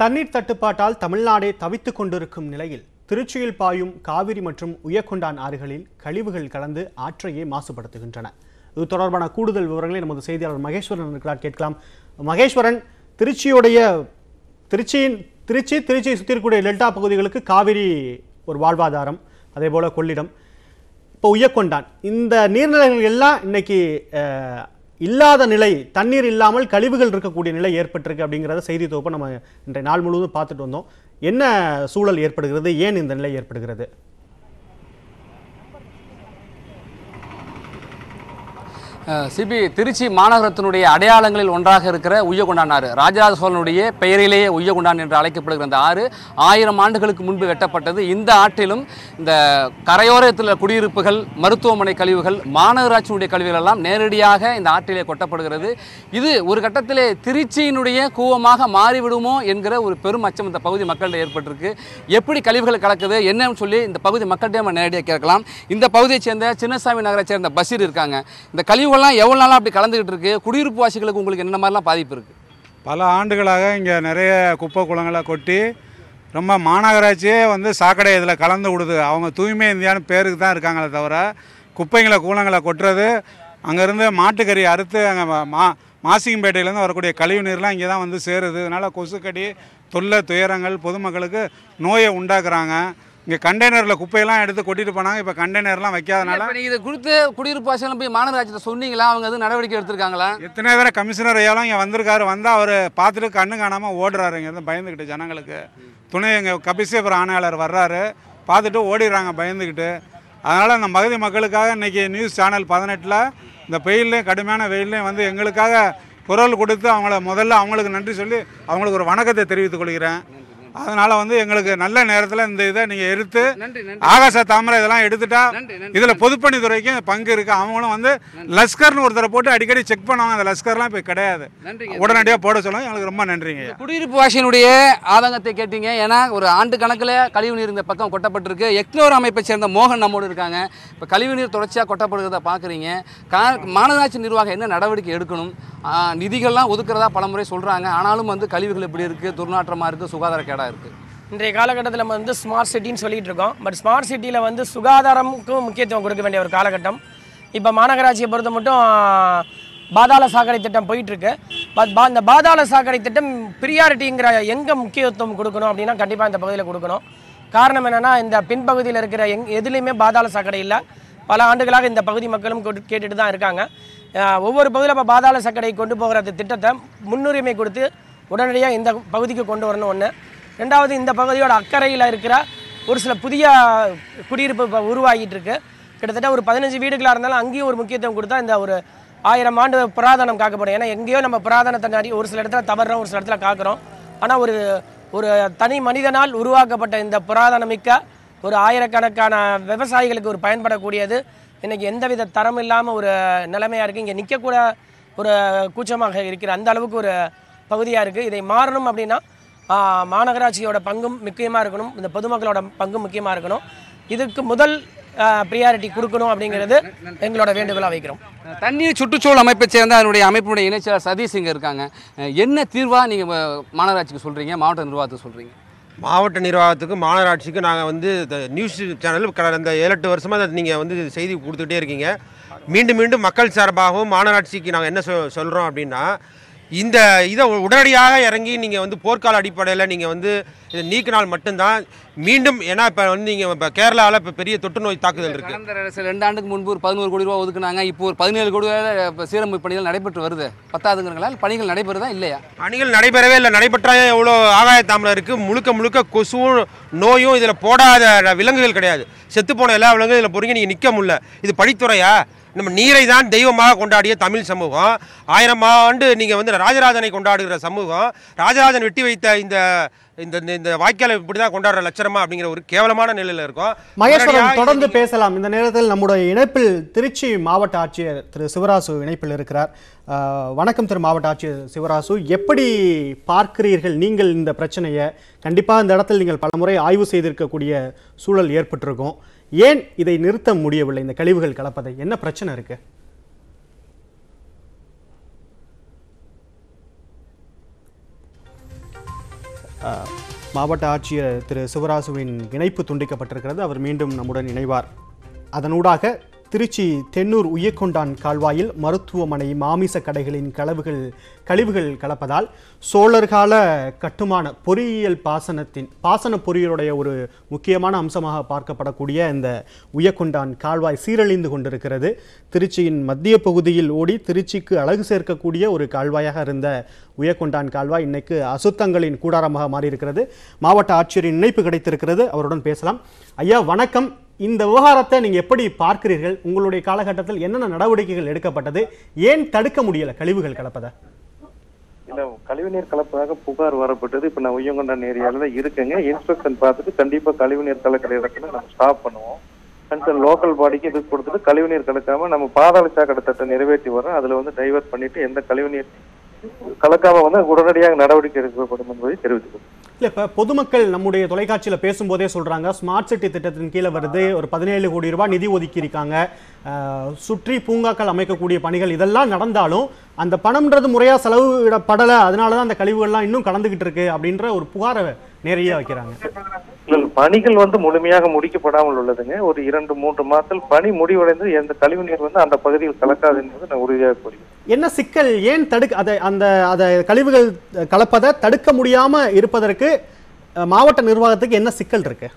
தண்ணீர் தட்டுப்பாட்டால் தமிழ்நாடே தவித்துக் கொண்டிருக்கும் நிலையில் திருச்சியில் பாயும் காவிரி மற்றும் உயர்கொண்டான் ஆறுகளில் கழிவுகள் கலந்து ஆற்றையே மாசுபடுத்துகின்றன இது தொடர்பான கூடுதல் விவரங்களை நமது செய்தியாளர் மகேஸ்வரன் இருக்கிறார் கேட்கலாம் மகேஸ்வரன் திருச்சியுடைய திருச்சியின் திருச்சி திருச்சியை இருக்கக்கூடிய டெல்டா பகுதிகளுக்கு காவிரி ஒரு வாழ்வாதாரம் அதே போல் கொள்ளிடம் இப்போ உயர்கொண்டான் இந்த நீர்நிலைகள் எல்லாம் இன்னைக்கு இல்லாத நிலை தண்ணீர் இல்லாமல் கழிவுகள் இருக்கக்கூடிய நிலை ஏற்பட்டிருக்கு அப்படிங்கிறத செய்தி தொகுப்பை நம்ம இன்றைய நாள் முழுவதும் பார்த்துட்டு வந்தோம் என்ன சூழல் ஏற்படுகிறது ஏன் இந்த நிலை ஏற்படுகிறது சிபி திருச்சி மாநகரத்தினுடைய அடையாளங்களில் ஒன்றாக இருக்கிற உய்யகுண்டான் ஆறு ராஜராஜ சோழனுடைய பெயரிலேயே உய்யகுண்டான் என்று அழைக்கப்படுகிற அந்த ஆறு ஆயிரம் ஆண்டுகளுக்கு முன்பு வெட்டப்பட்டது இந்த ஆற்றிலும் இந்த கரையோரத்தில் குடியிருப்புகள் மருத்துவமனை கழிவுகள் மாநகராட்சியினுடைய கழிவுகள் எல்லாம் நேரடியாக இந்த ஆற்றிலே கொட்டப்படுகிறது இது ஒரு கட்டத்திலே திருச்சியினுடைய கூவமாக மாறிவிடுமோ என்கிற ஒரு பெரும் அச்சம் இந்த பகுதி மக்களிடம் ஏற்பட்டிருக்கு எப்படி கழிவுகள் கலக்குது என்னன்னு சொல்லி இந்த பகுதி மக்கள்கிட்ட நம்ம நேரடியாக கேட்கலாம் இந்த பகுதியை சேர்ந்த சின்னசாமி நகரை சேர்ந்த பஷீர் இருக்காங்க இந்த கழிவுகள் இப்போல்லாம் எவ்வளோ நாளாக அப்படி கலந்துக்கிட்டு இருக்குது குடியிருப்பு வாசிகளுக்கு உங்களுக்கு என்ன மாதிரிலாம் பாதிப்பு இருக்குது பல ஆண்டுகளாக இங்கே நிறைய குப்பை குளங்களை கொட்டி ரொம்ப மாநகராட்சியே வந்து சாக்கடை இதில் கலந்து விடுது அவங்க தூய்மை இந்தியான்னு பேருக்கு தான் இருக்காங்களே தவிர குப்பைங்களை கூலங்களை கொட்டுறது அங்கேருந்து மாட்டுக்கறி அறுத்து அங்கே மா மாசிங்கம்பேட்டையிலேருந்து வரக்கூடிய கழிவு நீர்லாம் இங்கே தான் வந்து சேருது அதனால் கொசுக்கடி தொல்லை துயரங்கள் பொதுமக்களுக்கு நோயை உண்டாக்குறாங்க இங்கே கண்டெய்னரில் குப்பையெல்லாம் எடுத்து கொட்டிட்டு போனாங்க இப்போ கண்டெய்னர்லாம் வைக்காதனால நீங்கள் இதை கொடுத்து குடியிருப்பு வாசலில் போய் மாநகராட்சியில் சொன்னீங்களா அவங்க எதுவும் நடவடிக்கை எடுத்திருக்காங்களா எத்தனை பேரை கமிஷனர் ஐயாலும் இங்கே வந்திருக்காரு வந்தால் அவர் பார்த்துட்டு கண்ணு காணாமல் ஓடுறாரு இங்கே இருந்து பயந்துக்கிட்டு ஜனங்களுக்கு துணை எங்கள் கபிசேபுரம் ஆணையாளர் வர்றாரு பார்த்துட்டு ஓடிடுறாங்க பயந்துக்கிட்டு அதனால் அந்த பகுதி மக்களுக்காக இன்றைக்கி நியூஸ் சேனல் பதினெட்டில் இந்த வெயிலையும் கடுமையான வெயிலையும் வந்து எங்களுக்காக குரல் கொடுத்து அவங்கள முதல்ல அவங்களுக்கு நன்றி சொல்லி அவங்களுக்கு ஒரு வணக்கத்தை தெரிவித்துக் கொள்கிறேன் அதனால வந்து எங்களுக்கு நல்ல நேரத்தில் இந்த இதை நீங்கள் எடுத்து ஆகாச தாமரை இதெல்லாம் எடுத்துட்டா இதில் பொதுப்பணித்துறைக்கும் பங்கு இருக்குது அவங்களும் வந்து லஸ்கர்னு ஒருத்தரை போட்டு அடிக்கடி செக் பண்ணுவாங்க அந்த லஸ்கர்லாம் இப்போ கிடையாது உடனடியாக போட சொல்லுவாங்க எங்களுக்கு ரொம்ப நன்றிங்க குடியிருப்பு வாசியினுடைய ஆதங்கத்தை கேட்டீங்க ஏன்னா ஒரு ஆண்டு கணக்கில் கழிவுநீர் இந்த பக்கம் கொட்டப்பட்டிருக்கு எக்னோர் அமைப்பை சேர்ந்த மோகன் நம்மோடு இருக்காங்க இப்போ கழிவுநீர் தொடர்ச்சியாக கொட்டப்படுகிறத பார்க்குறீங்க மாநகராட்சி நிர்வாகம் என்ன நடவடிக்கை எடுக்கணும் நிதிகள்லாம் ஒதுக்குறதா பலமுறை சொல்கிறாங்க ஆனாலும் வந்து கழிவுகள் இப்படி இருக்குது துர்நாற்றமாக இருக்குது சுகாதார கேட முரண்பாடாக இருக்குது இன்றைய காலகட்டத்தில் நம்ம வந்து ஸ்மார்ட் சிட்டின்னு சொல்லிகிட்டு இருக்கோம் பட் ஸ்மார்ட் சிட்டியில் வந்து சுகாதாரமுக்கும் முக்கியத்துவம் கொடுக்க வேண்டிய ஒரு காலகட்டம் இப்போ மாநகராட்சியை பொறுத்த மட்டும் பாதாள சாக்கடை திட்டம் போயிட்டுருக்கு பட் பா இந்த பாதாள சாக்கடை திட்டம் ப்ரியாரிட்டிங்கிற எங்கே முக்கியத்துவம் கொடுக்கணும் அப்படின்னா கண்டிப்பாக இந்த பகுதியில் கொடுக்கணும் காரணம் என்னென்னா இந்த பின்பகுதியில் இருக்கிற எங் எதுலேயுமே பாதாள சாக்கடை இல்லை பல ஆண்டுகளாக இந்த பகுதி மக்களும் கேட்டுட்டு தான் இருக்காங்க ஒவ்வொரு பகுதியில் இப்போ பாதாள சாக்கடை கொண்டு போகிற திட்டத்தை முன்னுரிமை கொடுத்து உடனடியாக இந்த பகுதிக்கு கொண்டு வரணும் ஒன்று ரெண்டாவது இந்த பகுதியோட அக்கறையில் இருக்கிற ஒரு சில புதிய குடியிருப்பு உருவாகிட்டு இருக்கு கிட்டத்தட்ட ஒரு பதினஞ்சு வீடுகளாக இருந்தாலும் அங்கேயும் ஒரு முக்கியத்துவம் கொடுத்தா இந்த ஒரு ஆயிரம் ஆண்டு புராதனம் காக்கப்படும் ஏன்னா எங்கேயோ நம்ம புராதனத்தை நிறைய ஒரு சில இடத்துல தவறுறோம் ஒரு சில இடத்துல காக்கிறோம் ஆனால் ஒரு ஒரு தனி மனிதனால் உருவாக்கப்பட்ட இந்த புராதனமிக்க ஒரு ஆயிரக்கணக்கான விவசாயிகளுக்கு ஒரு பயன்படக்கூடியது இன்றைக்கி எந்தவித தரம் இல்லாமல் ஒரு நிலைமையாக இருக்குது இங்கே நிற்கக்கூட ஒரு கூச்சமாக இருக்கிற அந்த அளவுக்கு ஒரு பகுதியாக இருக்குது இதை மாறணும் அப்படின்னா மாநகராட்சியோட பங்கும் முக்கியமாக இருக்கணும் இந்த பொதுமக்களோட பங்கும் முக்கியமாக இருக்கணும் இதுக்கு முதல் ப்ரியாரிட்டி கொடுக்கணும் அப்படிங்கிறது எங்களோட வேண்டுகோளாக வைக்கிறோம் தண்ணீர் சுற்றுச்சூழல் அமைப்பை சேர்ந்த அதனுடைய அமைப்பினுடைய இணைச்சர் சதீஷ் இருக்காங்க என்ன தீர்வாக நீங்கள் மாநகராட்சிக்கு சொல்கிறீங்க மாவட்ட நிர்வாகத்துக்கு சொல்கிறீங்க மாவட்ட நிர்வாகத்துக்கு மாநகராட்சிக்கு நாங்கள் வந்து நியூஸ் சேனல் கடந்த ஏழு எட்டு வருஷமாக நீங்கள் வந்து செய்தி கொடுத்துக்கிட்டே இருக்கீங்க மீண்டும் மீண்டும் மக்கள் சார்பாகவும் மாநகராட்சிக்கு நாங்கள் என்ன சொல் சொல்கிறோம் அப்படின்னா இந்த இதை உடனடியாக இறங்கி நீங்கள் வந்து போர்க்கால அடிப்படையில் நீங்கள் வந்து இதை நீக்கினால் மட்டும்தான் மீண்டும் ஏன்னா இப்போ வந்து நீங்கள் இப்போ கேரளாவில் இப்போ பெரிய தொற்று நோய் தாக்குதல் இருக்குது கடந்த ரெண்டு ஆண்டுக்கு முன்பு ஒரு பதினோரு கோடி ரூபா ஒதுக்குனாங்க இப்போ ஒரு பதினேழு கோடி ரூபாய் இப்போ சீரமைப்பு பணிகள் நடைபெற்று வருது பத்தாதுங்கிறங்களால் பணிகள் நடைபெறுதா இல்லையா பணிகள் நடைபெறவே இல்லை நடைபெற்றா எவ்வளோ ஆகாய தாமரம் இருக்குது முழுக்க முழுக்க கொசுவும் நோயும் இதில் போடாத விலங்குகள் கிடையாது செத்து போன எல்லா விலங்கும் இதில் பொறுங்கி நீங்கள் நிற்க முடியல இது படித்துறையா நம்ம நீரை தான் தெய்வமாக கொண்டாடிய தமிழ் சமூகம் ஆயிரம் ஆண்டு நீங்கள் வந்து ராஜராஜனை கொண்டாடுகிற சமூகம் ராஜராஜன் வெட்டி வைத்த இந்த இந்த இந்த வாய்க்கால் இப்படி தான் கொண்டாடுற லட்சரமா அப்படிங்கிற ஒரு கேவலமான நிலையில் இருக்கும் மகேஸ்வரன் தொடர்ந்து பேசலாம் இந்த நேரத்தில் நம்முடைய இணைப்பில் திருச்சி மாவட்ட ஆட்சியர் திரு சிவராசு இணைப்பில் இருக்கிறார் வணக்கம் திரு மாவட்ட ஆட்சியர் சிவராசு எப்படி பார்க்கிறீர்கள் நீங்கள் இந்த பிரச்சனையை கண்டிப்பாக இந்த இடத்தில் நீங்கள் பலமுறை ஆய்வு செய்திருக்கக்கூடிய சூழல் ஏற்பட்டிருக்கும் ஏன் இதை நிறுத்த முடியவில்லை இந்த கழிவுகள் கலப்பதை என்ன பிரச்சனை இருக்கு மாவட்ட ஆட்சியர் திரு சிவராசுவின் இணைப்பு துண்டிக்கப்பட்டிருக்கிறது அவர் மீண்டும் நம்முடன் இணைவார் அதனூடாக திருச்சி தென்னூர் உயர்கொண்டான் கால்வாயில் மருத்துவமனை மாமிச கடைகளின் கழவுகள் கழிவுகள் கலப்பதால் சோழர்கால கட்டுமான பொறியியல் பாசனத்தின் பாசன பொறியியலுடைய ஒரு முக்கியமான அம்சமாக பார்க்கப்படக்கூடிய இந்த உயர்கொண்டான் கால்வாய் சீரழிந்து கொண்டிருக்கிறது திருச்சியின் மத்திய பகுதியில் ஓடி திருச்சிக்கு அழகு சேர்க்கக்கூடிய ஒரு கால்வாயாக இருந்த உயர்கொண்டான் கால்வாய் இன்னைக்கு அசுத்தங்களின் கூடாரமாக மாறியிருக்கிறது மாவட்ட ஆட்சியரின் இணைப்பு கிடைத்திருக்கிறது அவருடன் பேசலாம் ஐயா வணக்கம் இந்த விவகாரத்தை நீங்கள் எப்படி பார்க்கிறீர்கள் உங்களுடைய காலகட்டத்தில் என்னென்ன நடவடிக்கைகள் எடுக்கப்பட்டது ஏன் தடுக்க முடியலை கழிவுகள் கலப்பதை இல்லை கழிவுநீர் கலப்பதாக புகார் வரப்பட்டது இப்போ நான் உயங்கொண்டான் ஏரியாவில் தான் இருக்குங்க இன்ஸ்பெக்ஷன் பார்த்துட்டு கண்டிப்பாக கழிவுநீர் கலக்கிற இடத்துல நம்ம ஸ்டாப் பண்ணுவோம் கன்சர்ன் லோக்கல் பாடிக்கு இது கொடுத்துட்டு கழிவுநீர் கலக்காம நம்ம பாதாள சாக்கடை திட்டத்தை நிறைவேற்றி வரோம் அதில் வந்து டைவர்ட் பண்ணிட்டு எந்த கழிவுநீர் கலக்காம வந்து உடனடியாக நடவடிக்கை எடுக்கப்படும் என்பதை தெரிவித்துக்கொள்ளும் இல்லை இப்போ பொதுமக்கள் நம்முடைய தொலைக்காட்சியில் பேசும்போதே சொல்கிறாங்க ஸ்மார்ட் சிட்டி திட்டத்தின் கீழே வருது ஒரு பதினேழு கோடி ரூபாய் நிதி ஒதுக்கி இருக்காங்க சுற்றி பூங்காக்கள் அமைக்கக்கூடிய பணிகள் இதெல்லாம் நடந்தாலும் அந்த பணம்ன்றது முறையாக செலவிடப்படலை அதனால தான் அந்த கழிவுகள்லாம் இன்னும் கலந்துக்கிட்டு இருக்கு அப்படின்ற ஒரு புகாரை நேரடியாக வைக்கிறாங்க பணிகள் வந்து முழுமையாக முடிக்கப்படாமல் உள்ளதுங்க ஒரு இரண்டு மூன்று மாதத்தில் பணி முடிவடைந்து எந்த கழிவு நீர் வந்து அந்த பகுதியில் கலக்காது என்பது நான் உறுதியாக கூறுகிறேன் என்ன சிக்கல் ஏன் தடுக்க அதை அந்த அதை கழிவுகள் கலப்பதை தடுக்க முடியாம இருப்பதற்கு மாவட்ட நிர்வாகத்துக்கு என்ன சிக்கல் இருக்கு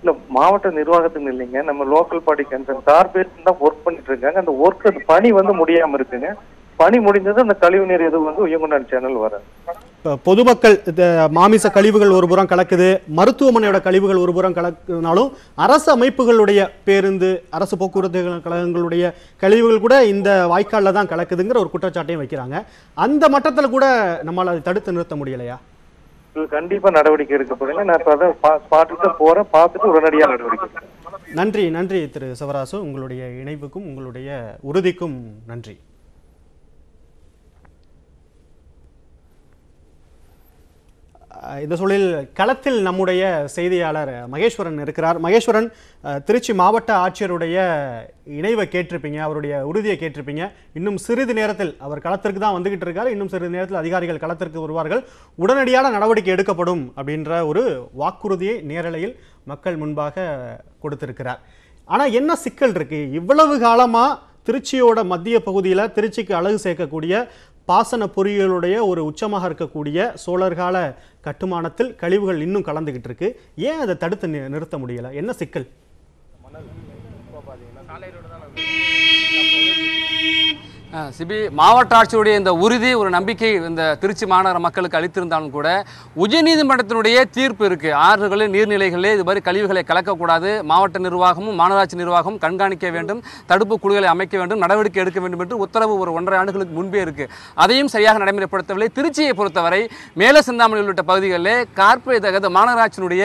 இல்ல மாவட்ட நிர்வாகத்துக்கு இல்லைங்க நம்ம லோக்கல் பாடி கன்சர்ன் கார்பரேஷன் தான் ஒர்க் பண்ணிட்டு இருக்காங்க அந்த ஒர்க் பணி வந்து முடியாம இருக்குங்க பணி முடிஞ்சது அந்த கழிவு நீர் எதுவும் வந்து உயங்குண்டான் சேனல் வராது பொதுமக்கள் மாமிச கழிவுகள் ஒரு புறம் கலக்குது மருத்துவமனையோட கழிவுகள் ஒரு புறம் கலக்குனாலும் அரசு அமைப்புகளுடைய பேருந்து அரசு போக்குவரத்து கழகங்களுடைய கழிவுகள் கூட இந்த வாய்க்காலில் தான் கலக்குதுங்கிற ஒரு குற்றச்சாட்டையும் வைக்கிறாங்க அந்த மட்டத்தில் கூட நம்மளால் அதை தடுத்து நிறுத்த முடியலையா கண்டிப்பா நடவடிக்கை எடுக்கப்படுங்க நான் போறேன் பார்த்துட்டு உடனடியாக நடவடிக்கை நன்றி நன்றி திரு சிவராசு உங்களுடைய இணைவுக்கும் உங்களுடைய உறுதிக்கும் நன்றி இந்த சூழலில் களத்தில் நம்முடைய செய்தியாளர் மகேஸ்வரன் இருக்கிறார் மகேஸ்வரன் திருச்சி மாவட்ட ஆட்சியருடைய இணைவை கேட்டிருப்பீங்க அவருடைய உறுதியை கேட்டிருப்பீங்க இன்னும் சிறிது நேரத்தில் அவர் களத்திற்கு தான் வந்துகிட்டு இருக்கார் இன்னும் சிறிது நேரத்தில் அதிகாரிகள் களத்திற்கு வருவார்கள் உடனடியான நடவடிக்கை எடுக்கப்படும் அப்படின்ற ஒரு வாக்குறுதியை நேரலையில் மக்கள் முன்பாக கொடுத்திருக்கிறார் ஆனால் என்ன சிக்கல் இருக்குது இவ்வளவு காலமாக திருச்சியோட மத்திய பகுதியில் திருச்சிக்கு அழகு சேர்க்கக்கூடிய பாசன பொறியியலுடைய ஒரு உச்சமாக இருக்கக்கூடிய சோழர் கால கட்டுமானத்தில் கழிவுகள் இன்னும் கலந்துகிட்டு இருக்கு ஏன் அதை தடுத்து நிறுத்த முடியலை என்ன சிக்கல் சிபி மாவட்ட ஆட்சியுடைய இந்த உறுதி ஒரு நம்பிக்கை இந்த திருச்சி மாநகர மக்களுக்கு அளித்திருந்தாலும் கூட உச்சநீதிமன்றத்தினுடைய தீர்ப்பு இருக்குது ஆறுகளில் நீர்நிலைகளில் இது மாதிரி கழிவுகளை கலக்கக்கூடாது மாவட்ட நிர்வாகமும் மாநகராட்சி நிர்வாகமும் கண்காணிக்க வேண்டும் தடுப்பு குழுக்களை அமைக்க வேண்டும் நடவடிக்கை எடுக்க வேண்டும் என்று உத்தரவு ஒரு ஒன்றரை ஆண்டுகளுக்கு முன்பே இருக்கு அதையும் சரியாக நடைமுறைப்படுத்தவில்லை திருச்சியை பொறுத்தவரை மேல சிந்தாமணி உள்ளிட்ட பகுதிகளில் கார்பரேட் தகுந்த மாநகராட்சியினுடைய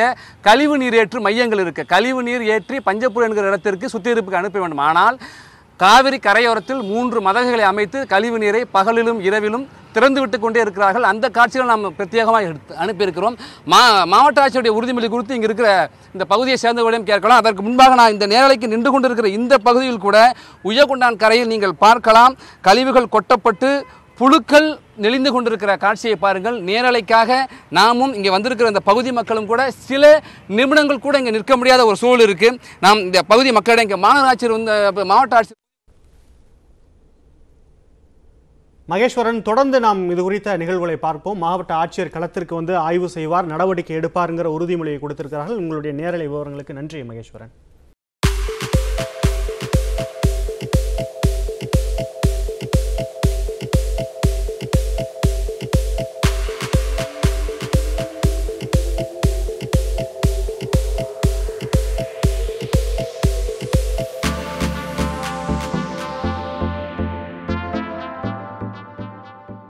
கழிவு நீர் ஏற்று மையங்கள் இருக்கு கழிவு நீர் ஏற்றி பஞ்சப்பூர் என்கிற இடத்திற்கு சுத்திகரிப்புக்கு அனுப்ப வேண்டும் ஆனால் காவிரி கரையோரத்தில் மூன்று மதகுகளை அமைத்து கழிவு நீரை பகலிலும் இரவிலும் திறந்து விட்டு கொண்டே இருக்கிறார்கள் அந்த காட்சிகளை நாம் பிரத்யேகமாக எடுத்து அனுப்பியிருக்கிறோம் மா மாவட்ட ஆட்சியுடைய உறுதிமொழி குறித்து இங்கே இருக்கிற இந்த பகுதியை சேர்ந்தவர்களையும் கேட்கலாம் அதற்கு முன்பாக நான் இந்த நேரலைக்கு நின்று கொண்டிருக்கிற இந்த பகுதியில் கூட உயகுண்டான் கரையில் நீங்கள் பார்க்கலாம் கழிவுகள் கொட்டப்பட்டு புழுக்கள் நெளிந்து கொண்டிருக்கிற காட்சியை பாருங்கள் நேரலைக்காக நாமும் இங்கே வந்திருக்கிற இந்த பகுதி மக்களும் கூட சில நிமிடங்கள் கூட இங்கே நிற்க முடியாத ஒரு சூழல் இருக்குது நாம் இந்த பகுதி மக்களிடம் இங்கே மாநகராட்சியர் வந்து மாவட்ட ஆட்சியர் மகேஸ்வரன் தொடர்ந்து நாம் இது குறித்த நிகழ்வுகளை பார்ப்போம் மாவட்ட ஆட்சியர் களத்திற்கு வந்து ஆய்வு செய்வார் நடவடிக்கை எடுப்பாருங்கிற உறுதிமொழியை கொடுத்திருக்கிறார்கள் உங்களுடைய நேரலை விவரங்களுக்கு நன்றி மகேஸ்வரன்